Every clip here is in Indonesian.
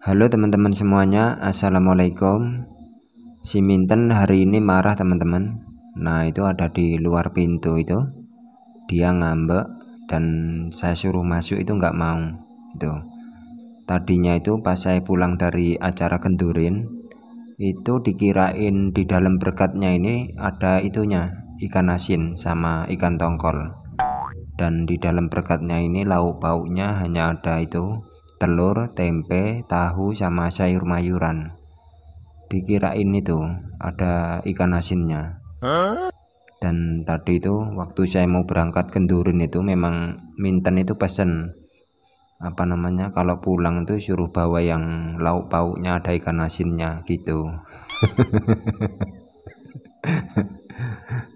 Halo teman-teman semuanya, Assalamualaikum Si Minten hari ini marah teman-teman Nah itu ada di luar pintu itu Dia ngambek dan saya suruh masuk itu nggak mau itu Tadinya itu pas saya pulang dari acara kendurin Itu dikirain di dalam berkatnya ini ada itunya Ikan asin sama ikan tongkol Dan di dalam berkatnya ini lauk pauknya hanya ada itu telur, tempe, tahu, sama sayur-mayuran. Dikirain itu ada ikan asinnya. Dan tadi itu waktu saya mau berangkat Durin itu memang Minten itu pesen apa namanya kalau pulang itu suruh bawa yang lauk pauknya ada ikan asinnya gitu.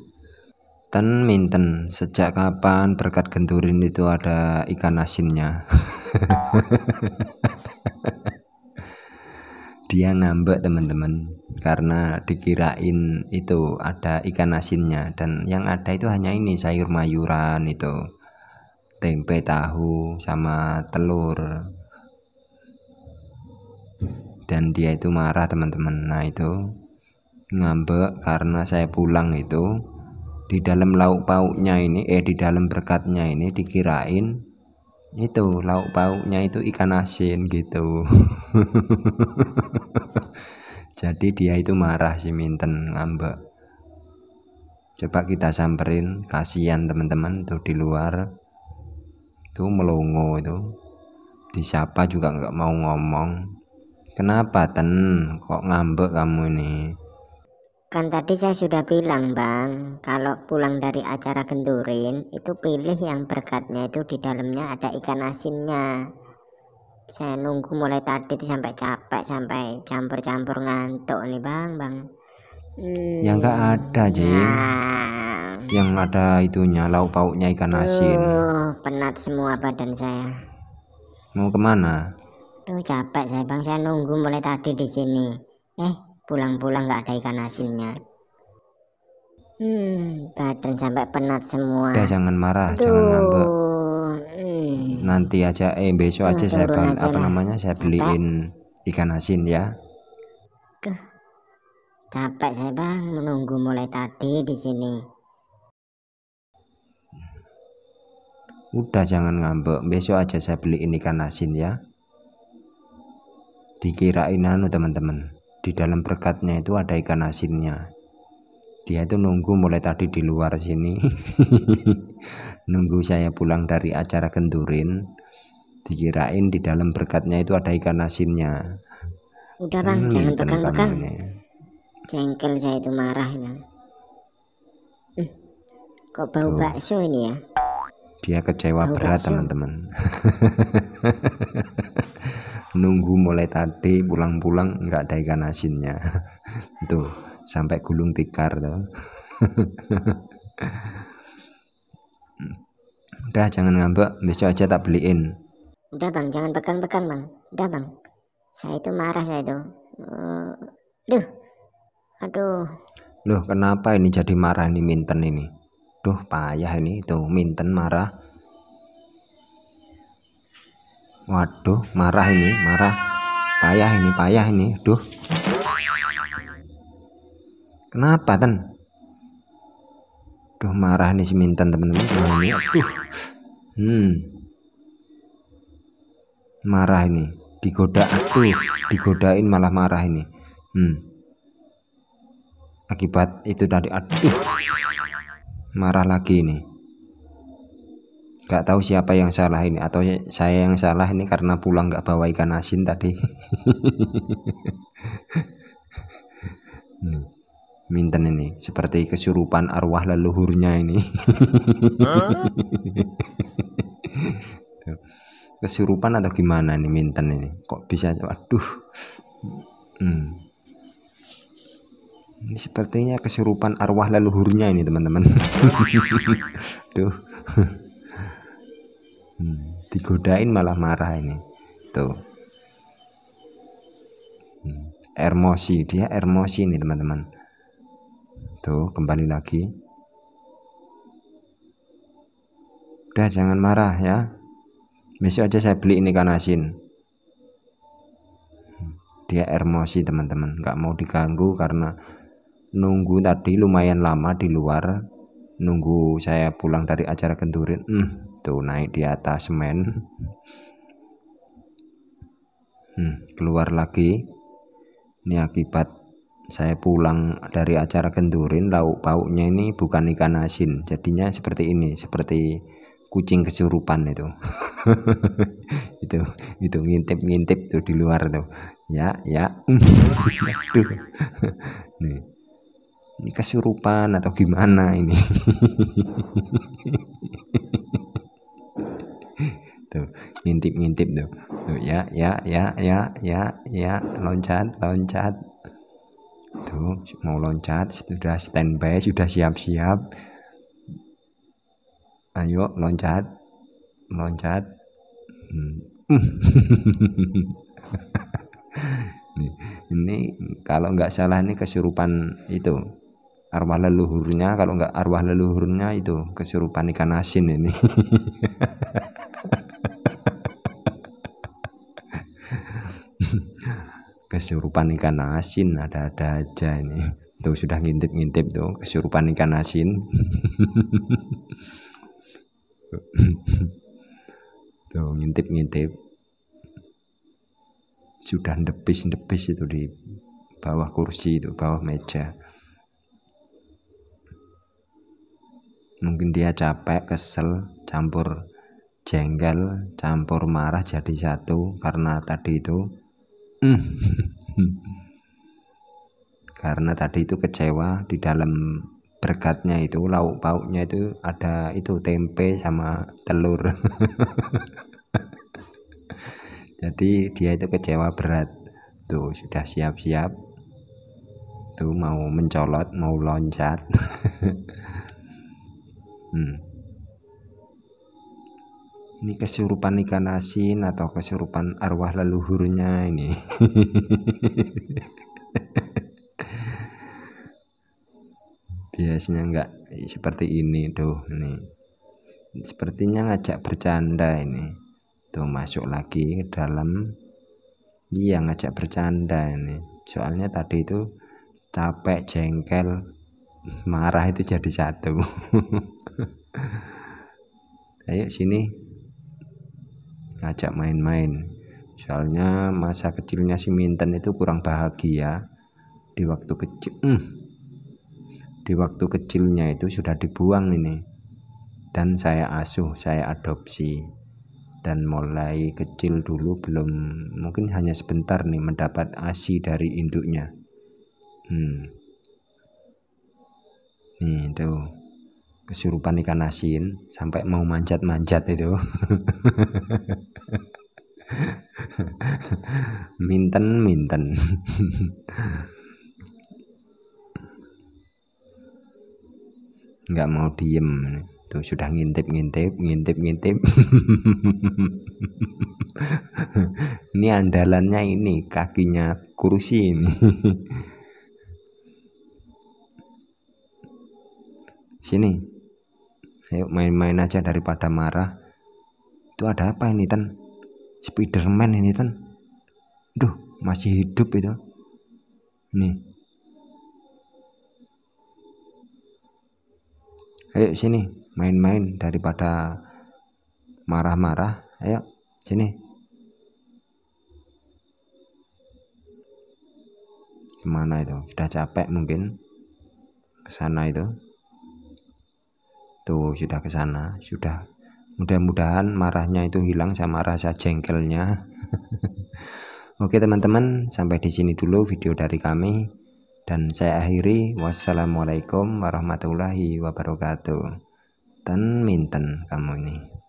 Ten Minten, sejak kapan berkat genturin itu ada ikan asinnya? Dia ngambek teman-teman karena dikirain itu ada ikan asinnya dan yang ada itu hanya ini sayur mayuran itu tempe tahu sama telur dan dia itu marah teman-teman nah itu ngambek karena saya pulang itu di dalam lauk pauknya ini eh di dalam berkatnya ini dikirain itu lauk pauknya itu ikan asin gitu jadi dia itu marah si Minten ngambek coba kita samperin kasihan teman-teman tuh di luar tuh melongo itu disapa juga nggak mau ngomong kenapa ten kok ngambek kamu ini Kan tadi saya sudah bilang bang, kalau pulang dari acara kendurin itu pilih yang berkatnya itu di dalamnya ada ikan asinnya. Saya nunggu mulai tadi itu sampai capek sampai campur-campur ngantuk nih bang bang. Ya, hmm. Yang enggak ada aja Nah. Yang ada itunya lauk pauknya ikan asin. Uh, penat semua badan saya. Mau kemana? Duh capek saya bang, saya nunggu mulai tadi di sini. Eh pulang-pulang nggak -pulang ada ikan asinnya hmm badan sampai penat semua ya jangan marah Aduh. jangan ngambek hmm. nanti aja eh besok aja saya aja apa lah. namanya saya beliin ikan asin ya Duh, capek saya bang menunggu mulai tadi di sini udah jangan ngambek besok aja saya beliin ikan asin ya dikirain anu teman-teman di dalam berkatnya itu ada ikan asinnya dia itu nunggu mulai tadi di luar sini nunggu saya pulang dari acara kendurin dikirain di dalam berkatnya itu ada ikan asinnya udah bang hmm, jangan tekan-tekan jengkel saya itu marah ya. hmm, kok bau Tuh. bakso ini ya dia kecewa bau berat teman-teman nunggu mulai tadi pulang-pulang nggak ada ikan asinnya tuh sampai gulung tikar tuh udah jangan ngambek besok aja tak beliin udah bang jangan pegang-pegang bang udah bang saya itu marah saya itu aduh eh, duh aduh loh kenapa ini jadi marah nih minten ini duh payah ini tuh minten marah waduh marah ini marah payah ini payah ini duh kenapa ten duh marah nih Minten teman-teman marah ini aduh hmm marah ini digoda aduh digodain malah marah ini hmm akibat itu tadi aduh marah lagi ini gak tahu siapa yang salah ini atau saya yang salah ini karena pulang gak bawa ikan asin tadi ini hmm. Minten ini seperti kesurupan arwah leluhurnya ini kesurupan atau gimana nih Minten ini kok bisa waduh hmm. ini sepertinya kesurupan arwah leluhurnya ini teman-teman tuh hmm, digodain malah marah ini tuh hmm, emosi dia emosi ini teman-teman tuh kembali lagi udah jangan marah ya besok aja saya beli ini kan asin hmm, dia emosi teman-teman nggak mau diganggu karena nunggu tadi lumayan lama di luar nunggu saya pulang dari acara kendurin hmm, tuh naik di atas semen hmm, keluar lagi ini akibat saya pulang dari acara kendurin lauk pauknya ini bukan ikan asin jadinya seperti ini seperti kucing kesurupan itu itu itu ngintip ngintip tuh di luar tuh ya ya tuh. nih ini kesurupan atau gimana ini tuh ngintip ngintip tuh tuh ya ya ya ya ya ya loncat loncat tuh mau loncat sudah standby sudah siap siap ayo loncat loncat hmm. ini kalau nggak salah ini kesurupan itu arwah leluhurnya kalau nggak arwah leluhurnya itu kesurupan ikan asin ini kesurupan ikan asin ada-ada aja ini tuh sudah ngintip-ngintip tuh kesurupan ikan asin tuh ngintip-ngintip sudah depis-depis itu di bawah kursi itu bawah meja mungkin dia capek kesel campur jengkel campur marah jadi satu karena tadi itu hmm. karena tadi itu kecewa di dalam berkatnya itu lauk pauknya itu ada itu tempe sama telur jadi dia itu kecewa berat tuh sudah siap-siap tuh mau mencolot mau loncat Hmm. Ini kesurupan ikan asin atau kesurupan arwah leluhurnya ini. Biasanya enggak seperti ini tuh ini. Sepertinya ngajak bercanda ini. Tuh masuk lagi ke dalam Iya ngajak bercanda ini. Soalnya tadi itu capek jengkel marah itu jadi satu ayo sini ngajak main-main soalnya masa kecilnya si Minten itu kurang bahagia di waktu kecil hmm, di waktu kecilnya itu sudah dibuang ini dan saya asuh saya adopsi dan mulai kecil dulu belum mungkin hanya sebentar nih mendapat asi dari induknya hmm, nih itu kesurupan ikan asin sampai mau manjat-manjat itu minten minten nggak mau diem tuh sudah ngintip ngintip ngintip ngintip ini andalannya ini kakinya kurusin. Sini. Ayo main-main aja daripada marah. Itu ada apa ini, ten, Spiderman ini, ten, Duh, masih hidup itu. Nih. Ayo sini, main-main daripada marah-marah. Ayo, sini. Kemana itu? Sudah capek mungkin. Kesana itu tuh sudah ke sana sudah mudah-mudahan marahnya itu hilang sama rasa jengkelnya Oke teman-teman sampai di sini dulu video dari kami dan saya akhiri wassalamualaikum warahmatullahi wabarakatuh ten minten kamu ini